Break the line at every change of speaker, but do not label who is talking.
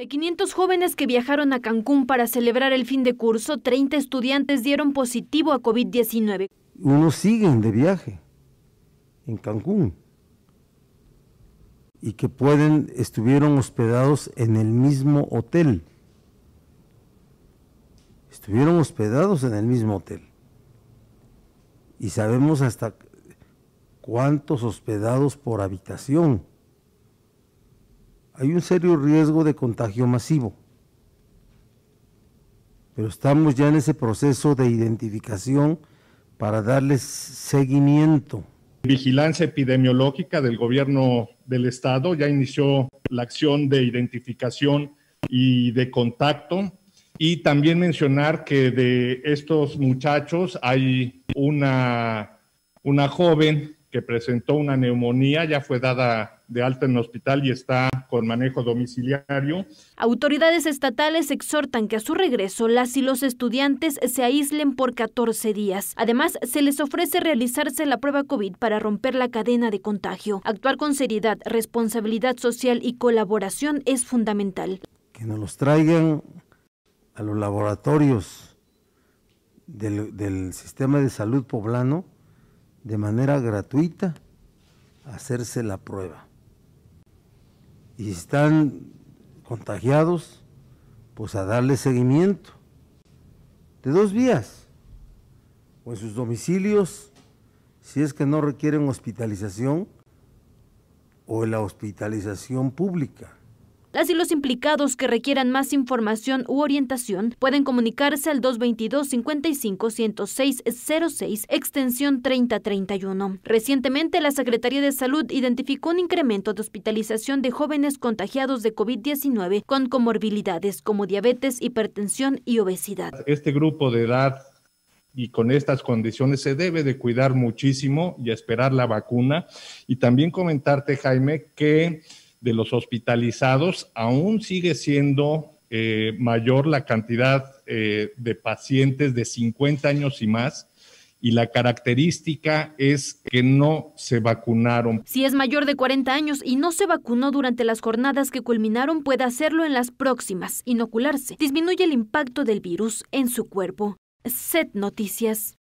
De 500 jóvenes que viajaron a Cancún para celebrar el fin de curso, 30 estudiantes dieron positivo a COVID-19.
Unos siguen de viaje en Cancún y que pueden, estuvieron hospedados en el mismo hotel. Estuvieron hospedados en el mismo hotel. Y sabemos hasta cuántos hospedados por habitación hay un serio riesgo de contagio masivo. Pero estamos ya en ese proceso de identificación para darles seguimiento.
Vigilancia epidemiológica del gobierno del estado ya inició la acción de identificación y de contacto. Y también mencionar que de estos muchachos hay una, una joven que presentó una neumonía, ya fue dada de alta en el hospital y está con manejo domiciliario.
Autoridades estatales exhortan que a su regreso las y los estudiantes se aíslen por 14 días. Además, se les ofrece realizarse la prueba COVID para romper la cadena de contagio. Actuar con seriedad, responsabilidad social y colaboración es fundamental.
Que nos los traigan a los laboratorios del, del sistema de salud poblano de manera gratuita hacerse la prueba. Y si están contagiados, pues a darle seguimiento. De dos vías, o en sus domicilios, si es que no requieren hospitalización, o en la hospitalización pública.
Las y los implicados que requieran más información u orientación pueden comunicarse al 222-55-106-06, extensión 3031. Recientemente, la Secretaría de Salud identificó un incremento de hospitalización de jóvenes contagiados de COVID-19 con comorbilidades como diabetes, hipertensión y obesidad.
Este grupo de edad y con estas condiciones se debe de cuidar muchísimo y esperar la vacuna. Y también comentarte, Jaime, que de los hospitalizados, aún sigue siendo eh, mayor la cantidad eh, de pacientes de 50 años y más y la característica es que no se vacunaron.
Si es mayor de 40 años y no se vacunó durante las jornadas que culminaron, puede hacerlo en las próximas, inocularse. Disminuye el impacto del virus en su cuerpo. SET Noticias.